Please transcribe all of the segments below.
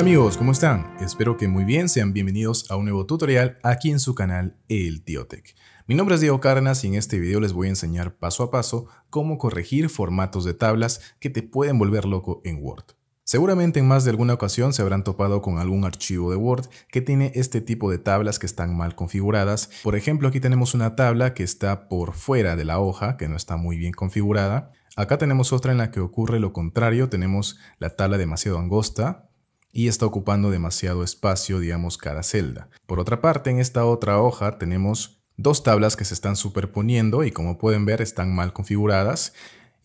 Hola amigos, ¿cómo están? Espero que muy bien, sean bienvenidos a un nuevo tutorial aquí en su canal El Tiotech. Mi nombre es Diego Carnas y en este video les voy a enseñar paso a paso cómo corregir formatos de tablas que te pueden volver loco en Word. Seguramente en más de alguna ocasión se habrán topado con algún archivo de Word que tiene este tipo de tablas que están mal configuradas. Por ejemplo, aquí tenemos una tabla que está por fuera de la hoja, que no está muy bien configurada. Acá tenemos otra en la que ocurre lo contrario, tenemos la tabla demasiado angosta, y está ocupando demasiado espacio, digamos, cada celda. Por otra parte, en esta otra hoja tenemos dos tablas que se están superponiendo y como pueden ver están mal configuradas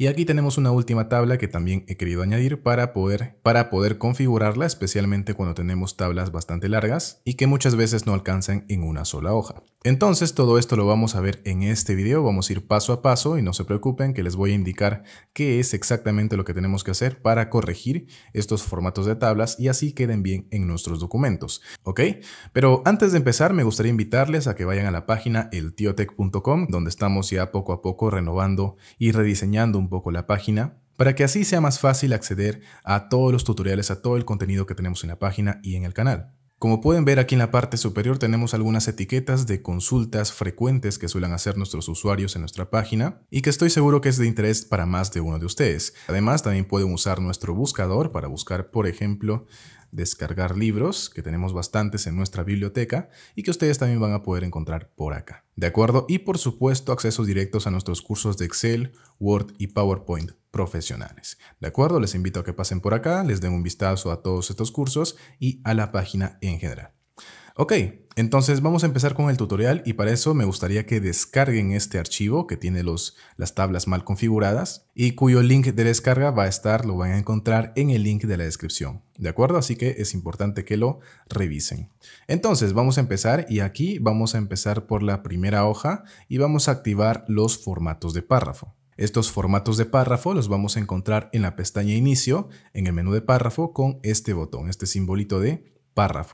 y aquí tenemos una última tabla que también he querido añadir para poder, para poder configurarla, especialmente cuando tenemos tablas bastante largas y que muchas veces no alcanzan en una sola hoja. Entonces todo esto lo vamos a ver en este video, vamos a ir paso a paso y no se preocupen que les voy a indicar qué es exactamente lo que tenemos que hacer para corregir estos formatos de tablas y así queden bien en nuestros documentos, ¿ok? Pero antes de empezar me gustaría invitarles a que vayan a la página eltiotech.com donde estamos ya poco a poco renovando y rediseñando un poco la página para que así sea más fácil acceder a todos los tutoriales, a todo el contenido que tenemos en la página y en el canal. Como pueden ver aquí en la parte superior tenemos algunas etiquetas de consultas frecuentes que suelen hacer nuestros usuarios en nuestra página y que estoy seguro que es de interés para más de uno de ustedes. Además también pueden usar nuestro buscador para buscar por ejemplo descargar libros, que tenemos bastantes en nuestra biblioteca y que ustedes también van a poder encontrar por acá. ¿De acuerdo? Y por supuesto, accesos directos a nuestros cursos de Excel, Word y PowerPoint profesionales. ¿De acuerdo? Les invito a que pasen por acá, les den un vistazo a todos estos cursos y a la página en general. Ok, entonces vamos a empezar con el tutorial y para eso me gustaría que descarguen este archivo que tiene los, las tablas mal configuradas y cuyo link de descarga va a estar, lo van a encontrar en el link de la descripción, ¿de acuerdo? Así que es importante que lo revisen. Entonces vamos a empezar y aquí vamos a empezar por la primera hoja y vamos a activar los formatos de párrafo. Estos formatos de párrafo los vamos a encontrar en la pestaña Inicio, en el menú de párrafo, con este botón, este simbolito de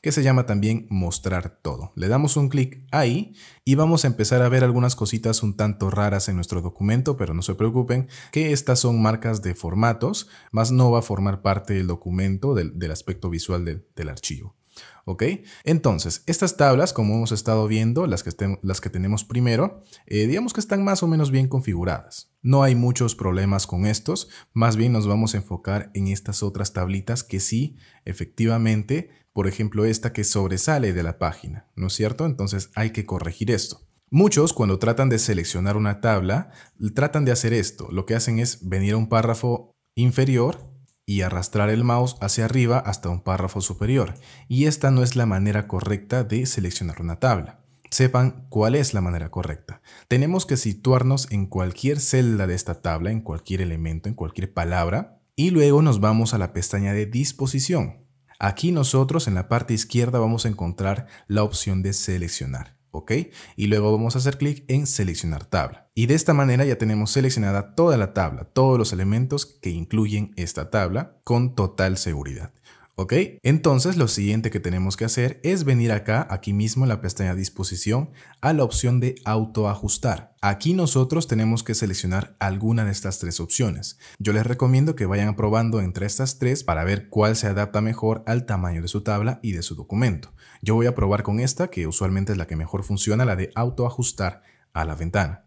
que se llama también mostrar todo. Le damos un clic ahí y vamos a empezar a ver algunas cositas un tanto raras en nuestro documento, pero no se preocupen que estas son marcas de formatos, más no va a formar parte del documento, del, aspecto visual del archivo. ¿Ok? Entonces, estas tablas, como hemos estado viendo, las que, estén, las que tenemos primero, eh, digamos que están más o menos bien configuradas. No hay muchos problemas con estos, más bien nos vamos a enfocar en estas otras tablitas que sí, efectivamente, por ejemplo esta que sobresale de la página, ¿no es cierto? Entonces hay que corregir esto. Muchos cuando tratan de seleccionar una tabla, tratan de hacer esto. Lo que hacen es venir a un párrafo inferior y arrastrar el mouse hacia arriba hasta un párrafo superior. Y esta no es la manera correcta de seleccionar una tabla. Sepan cuál es la manera correcta. Tenemos que situarnos en cualquier celda de esta tabla, en cualquier elemento, en cualquier palabra, y luego nos vamos a la pestaña de disposición. Aquí nosotros en la parte izquierda vamos a encontrar la opción de seleccionar. ¿ok? Y luego vamos a hacer clic en seleccionar tabla. Y de esta manera ya tenemos seleccionada toda la tabla, todos los elementos que incluyen esta tabla con total seguridad. ¿Ok? Entonces lo siguiente que tenemos que hacer es venir acá, aquí mismo en la pestaña disposición, a la opción de autoajustar. Aquí nosotros tenemos que seleccionar alguna de estas tres opciones. Yo les recomiendo que vayan probando entre estas tres para ver cuál se adapta mejor al tamaño de su tabla y de su documento. Yo voy a probar con esta que usualmente es la que mejor funciona, la de autoajustar a la ventana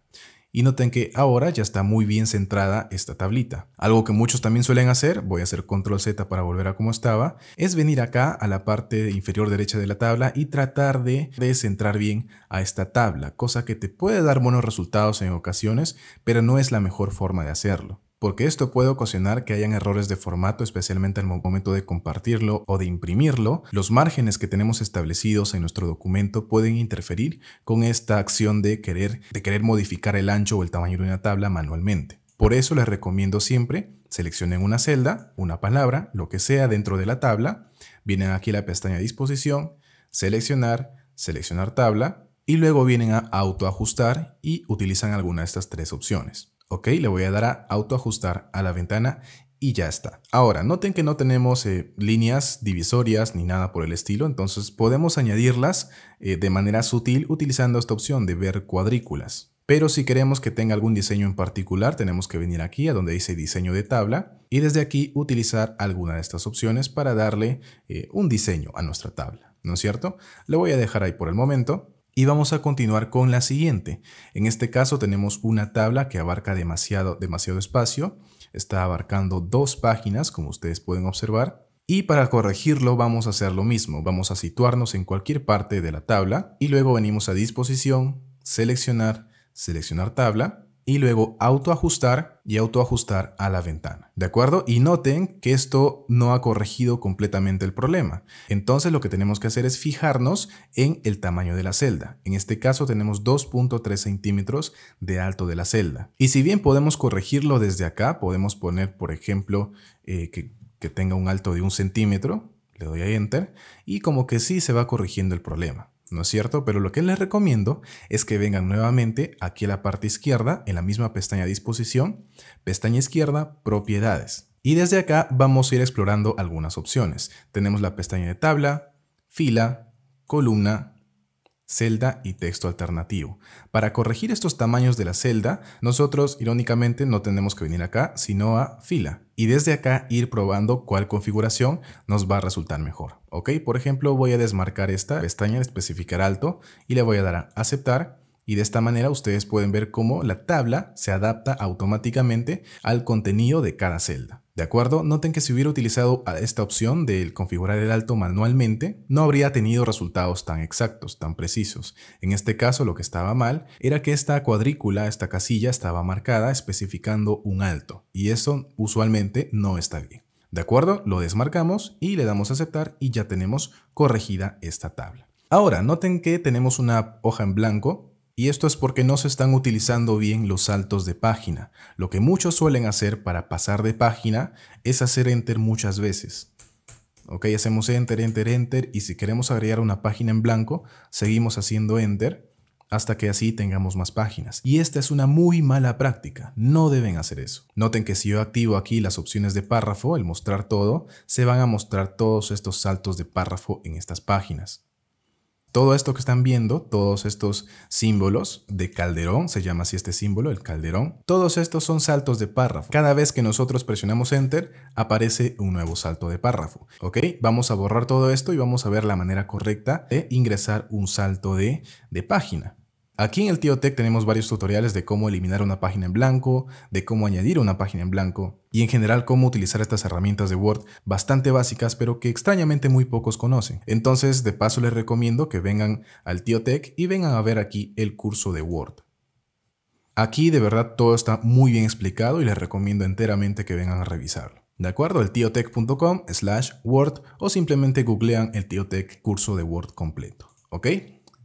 y noten que ahora ya está muy bien centrada esta tablita. Algo que muchos también suelen hacer, voy a hacer control Z para volver a como estaba, es venir acá a la parte inferior derecha de la tabla y tratar de, de centrar bien a esta tabla, cosa que te puede dar buenos resultados en ocasiones, pero no es la mejor forma de hacerlo porque esto puede ocasionar que hayan errores de formato, especialmente al momento de compartirlo o de imprimirlo. Los márgenes que tenemos establecidos en nuestro documento pueden interferir con esta acción de querer, de querer modificar el ancho o el tamaño de una tabla manualmente. Por eso les recomiendo siempre seleccionen una celda, una palabra, lo que sea dentro de la tabla, vienen aquí a la pestaña disposición, seleccionar, seleccionar tabla y luego vienen a autoajustar y utilizan alguna de estas tres opciones ok, le voy a dar a autoajustar a la ventana y ya está. Ahora, noten que no tenemos eh, líneas divisorias ni nada por el estilo, entonces podemos añadirlas eh, de manera sutil utilizando esta opción de ver cuadrículas. Pero si queremos que tenga algún diseño en particular, tenemos que venir aquí a donde dice diseño de tabla y desde aquí utilizar alguna de estas opciones para darle eh, un diseño a nuestra tabla, ¿no es cierto? Le voy a dejar ahí por el momento. Y vamos a continuar con la siguiente. En este caso tenemos una tabla que abarca demasiado, demasiado espacio. Está abarcando dos páginas, como ustedes pueden observar. Y para corregirlo vamos a hacer lo mismo. Vamos a situarnos en cualquier parte de la tabla y luego venimos a disposición, seleccionar, seleccionar tabla y luego autoajustar y autoajustar a la ventana. ¿De acuerdo? Y noten que esto no ha corregido completamente el problema. Entonces lo que tenemos que hacer es fijarnos en el tamaño de la celda. En este caso tenemos 2.3 centímetros de alto de la celda. Y si bien podemos corregirlo desde acá, podemos poner, por ejemplo, eh, que, que tenga un alto de un centímetro, le doy a Enter, y como que sí se va corrigiendo el problema. ¿no es cierto? Pero lo que les recomiendo es que vengan nuevamente aquí a la parte izquierda, en la misma pestaña disposición, pestaña izquierda, propiedades. Y desde acá vamos a ir explorando algunas opciones. Tenemos la pestaña de tabla, fila, columna, celda y texto alternativo. Para corregir estos tamaños de la celda, nosotros irónicamente no tenemos que venir acá, sino a fila. Y desde acá ir probando cuál configuración nos va a resultar mejor. ¿Ok? Por ejemplo, voy a desmarcar esta pestaña, especificar alto, y le voy a dar a aceptar y de esta manera ustedes pueden ver cómo la tabla se adapta automáticamente al contenido de cada celda. ¿De acuerdo? Noten que si hubiera utilizado esta opción del configurar el alto manualmente, no habría tenido resultados tan exactos, tan precisos. En este caso lo que estaba mal era que esta cuadrícula, esta casilla estaba marcada especificando un alto y eso usualmente no está bien. ¿De acuerdo? Lo desmarcamos y le damos a aceptar y ya tenemos corregida esta tabla. Ahora, noten que tenemos una hoja en blanco y esto es porque no se están utilizando bien los saltos de página. Lo que muchos suelen hacer para pasar de página es hacer enter muchas veces. Ok, hacemos enter, enter, enter y si queremos agregar una página en blanco, seguimos haciendo enter hasta que así tengamos más páginas. Y esta es una muy mala práctica, no deben hacer eso. Noten que si yo activo aquí las opciones de párrafo, el mostrar todo, se van a mostrar todos estos saltos de párrafo en estas páginas. Todo esto que están viendo, todos estos símbolos de calderón, se llama así este símbolo, el calderón, todos estos son saltos de párrafo. Cada vez que nosotros presionamos Enter, aparece un nuevo salto de párrafo. ¿Ok? Vamos a borrar todo esto y vamos a ver la manera correcta de ingresar un salto de, de página. Aquí en el Tío tenemos varios tutoriales de cómo eliminar una página en blanco, de cómo añadir una página en blanco y en general cómo utilizar estas herramientas de Word bastante básicas pero que extrañamente muy pocos conocen. Entonces de paso les recomiendo que vengan al Tío y vengan a ver aquí el curso de Word. Aquí de verdad todo está muy bien explicado y les recomiendo enteramente que vengan a revisarlo. ¿De acuerdo? El tiotech.com slash Word o simplemente googlean el Tech curso de Word completo. ¿Ok?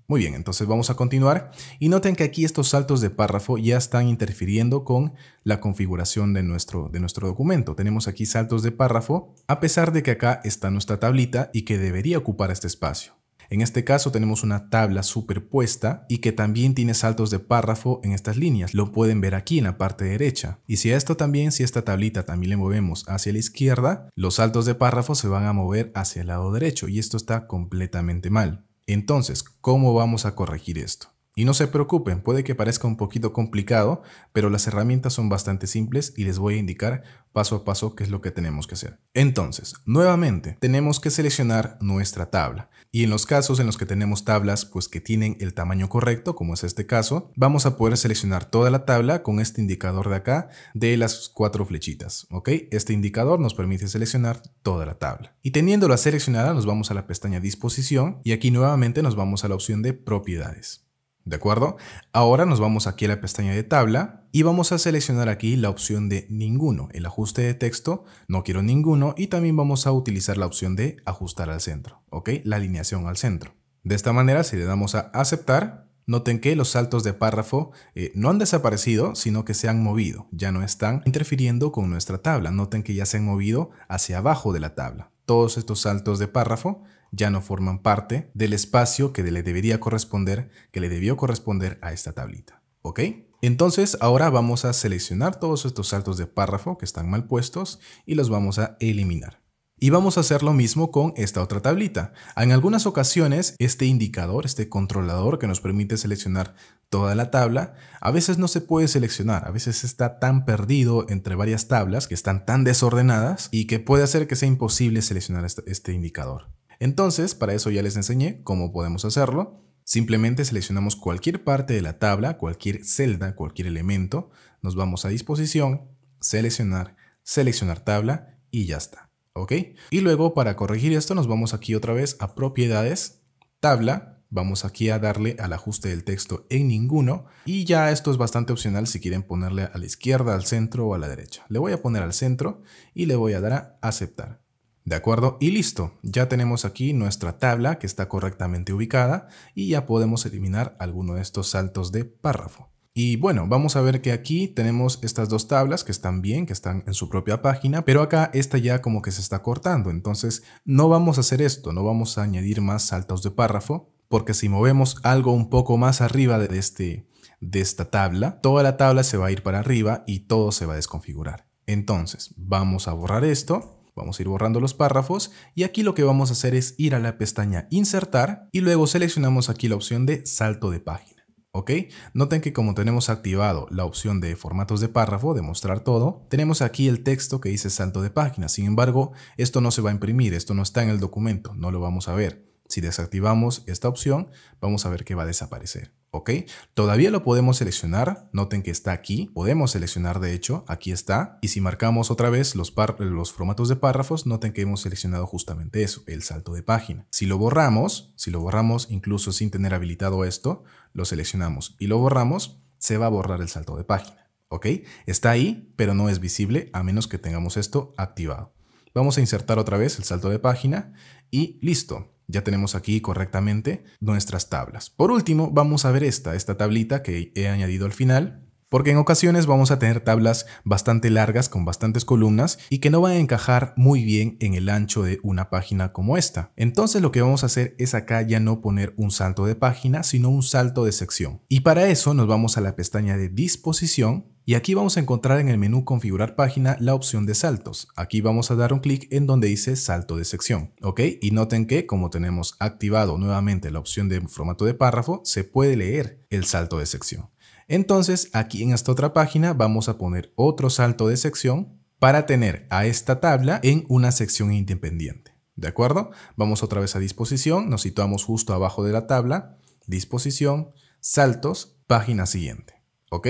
Muy bien, entonces vamos a continuar y noten que aquí estos saltos de párrafo ya están interfiriendo con la configuración de nuestro, de nuestro documento. Tenemos aquí saltos de párrafo a pesar de que acá está nuestra tablita y que debería ocupar este espacio. En este caso tenemos una tabla superpuesta y que también tiene saltos de párrafo en estas líneas. Lo pueden ver aquí en la parte derecha. Y si a esto también, si esta tablita también le movemos hacia la izquierda, los saltos de párrafo se van a mover hacia el lado derecho y esto está completamente mal. Entonces, ¿cómo vamos a corregir esto? Y no se preocupen, puede que parezca un poquito complicado, pero las herramientas son bastante simples y les voy a indicar paso a paso qué es lo que tenemos que hacer. Entonces, nuevamente, tenemos que seleccionar nuestra tabla. Y en los casos en los que tenemos tablas pues que tienen el tamaño correcto, como es este caso, vamos a poder seleccionar toda la tabla con este indicador de acá de las cuatro flechitas, ¿ok? Este indicador nos permite seleccionar toda la tabla. Y teniéndola seleccionada, nos vamos a la pestaña disposición y aquí nuevamente nos vamos a la opción de propiedades. ¿de acuerdo? Ahora nos vamos aquí a la pestaña de tabla y vamos a seleccionar aquí la opción de ninguno, el ajuste de texto, no quiero ninguno y también vamos a utilizar la opción de ajustar al centro, ¿ok? La alineación al centro. De esta manera, si le damos a aceptar, Noten que los saltos de párrafo eh, no han desaparecido, sino que se han movido, ya no están interfiriendo con nuestra tabla. Noten que ya se han movido hacia abajo de la tabla. Todos estos saltos de párrafo ya no forman parte del espacio que le debería corresponder, que le debió corresponder a esta tablita. ¿Ok? Entonces ahora vamos a seleccionar todos estos saltos de párrafo que están mal puestos y los vamos a eliminar. Y vamos a hacer lo mismo con esta otra tablita. En algunas ocasiones, este indicador, este controlador que nos permite seleccionar toda la tabla, a veces no se puede seleccionar, a veces está tan perdido entre varias tablas que están tan desordenadas y que puede hacer que sea imposible seleccionar este, este indicador. Entonces, para eso ya les enseñé cómo podemos hacerlo. Simplemente seleccionamos cualquier parte de la tabla, cualquier celda, cualquier elemento, nos vamos a disposición, seleccionar, seleccionar tabla y ya está. ¿Ok? Y luego para corregir esto nos vamos aquí otra vez a propiedades, tabla, vamos aquí a darle al ajuste del texto en ninguno y ya esto es bastante opcional si quieren ponerle a la izquierda, al centro o a la derecha. Le voy a poner al centro y le voy a dar a aceptar. ¿De acuerdo? Y listo, ya tenemos aquí nuestra tabla que está correctamente ubicada y ya podemos eliminar alguno de estos saltos de párrafo. Y bueno, vamos a ver que aquí tenemos estas dos tablas que están bien, que están en su propia página, pero acá esta ya como que se está cortando, entonces no vamos a hacer esto, no vamos a añadir más saltos de párrafo, porque si movemos algo un poco más arriba de, este, de esta tabla, toda la tabla se va a ir para arriba y todo se va a desconfigurar. Entonces, vamos a borrar esto Vamos a ir borrando los párrafos y aquí lo que vamos a hacer es ir a la pestaña insertar y luego seleccionamos aquí la opción de salto de página. ¿Ok? Noten que como tenemos activado la opción de formatos de párrafo, de mostrar todo, tenemos aquí el texto que dice salto de página. Sin embargo, esto no se va a imprimir, esto no está en el documento, no lo vamos a ver. Si desactivamos esta opción, vamos a ver que va a desaparecer. ¿ok? Todavía lo podemos seleccionar, noten que está aquí, podemos seleccionar de hecho, aquí está, y si marcamos otra vez los, los formatos de párrafos, noten que hemos seleccionado justamente eso, el salto de página. Si lo borramos, si lo borramos incluso sin tener habilitado esto, lo seleccionamos y lo borramos, se va a borrar el salto de página, ¿ok? Está ahí, pero no es visible a menos que tengamos esto activado. Vamos a insertar otra vez el salto de página y listo. Ya tenemos aquí correctamente nuestras tablas. Por último, vamos a ver esta, esta tablita que he añadido al final, porque en ocasiones vamos a tener tablas bastante largas con bastantes columnas y que no van a encajar muy bien en el ancho de una página como esta. Entonces lo que vamos a hacer es acá ya no poner un salto de página, sino un salto de sección. Y para eso nos vamos a la pestaña de disposición y aquí vamos a encontrar en el menú configurar página la opción de saltos. Aquí vamos a dar un clic en donde dice salto de sección. Ok, y noten que como tenemos activado nuevamente la opción de formato de párrafo, se puede leer el salto de sección. Entonces aquí en esta otra página vamos a poner otro salto de sección para tener a esta tabla en una sección independiente. ¿De acuerdo? Vamos otra vez a disposición, nos situamos justo abajo de la tabla, disposición, saltos, página siguiente. ¿Ok?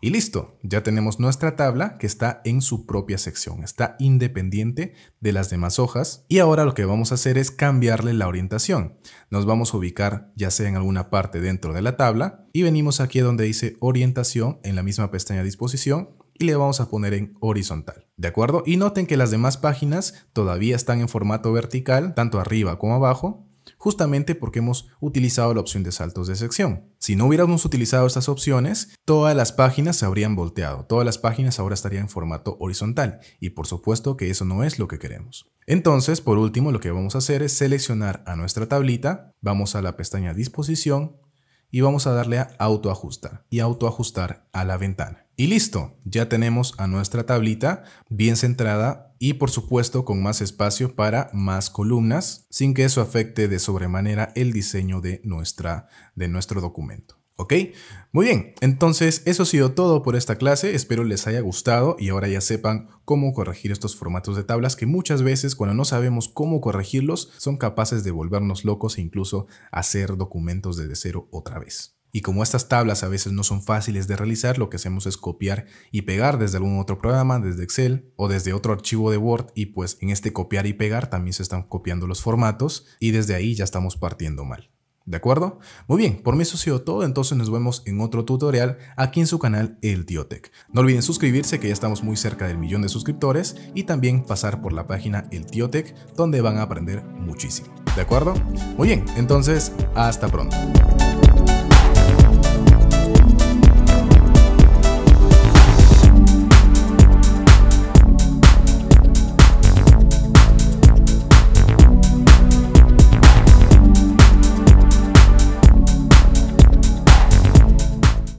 Y listo, ya tenemos nuestra tabla que está en su propia sección, está independiente de las demás hojas. Y ahora lo que vamos a hacer es cambiarle la orientación. Nos vamos a ubicar ya sea en alguna parte dentro de la tabla y venimos aquí donde dice orientación en la misma pestaña disposición y le vamos a poner en horizontal. ¿De acuerdo? Y noten que las demás páginas todavía están en formato vertical, tanto arriba como abajo, justamente porque hemos utilizado la opción de saltos de sección. Si no hubiéramos utilizado estas opciones, todas las páginas se habrían volteado, todas las páginas ahora estarían en formato horizontal y por supuesto que eso no es lo que queremos. Entonces, por último, lo que vamos a hacer es seleccionar a nuestra tablita, vamos a la pestaña disposición, y vamos a darle a autoajustar y autoajustar a la ventana. Y listo, ya tenemos a nuestra tablita bien centrada y por supuesto con más espacio para más columnas sin que eso afecte de sobremanera el diseño de, nuestra, de nuestro documento. ¿Ok? Muy bien, entonces eso ha sido todo por esta clase, espero les haya gustado y ahora ya sepan cómo corregir estos formatos de tablas que muchas veces cuando no sabemos cómo corregirlos son capaces de volvernos locos e incluso hacer documentos desde cero otra vez. Y como estas tablas a veces no son fáciles de realizar, lo que hacemos es copiar y pegar desde algún otro programa, desde Excel o desde otro archivo de Word y pues en este copiar y pegar también se están copiando los formatos y desde ahí ya estamos partiendo mal. ¿De acuerdo? Muy bien, por mí eso ha sido todo, entonces nos vemos en otro tutorial aquí en su canal El Tiotec. No olviden suscribirse que ya estamos muy cerca del millón de suscriptores y también pasar por la página El Tiotec, donde van a aprender muchísimo. ¿De acuerdo? Muy bien, entonces hasta pronto.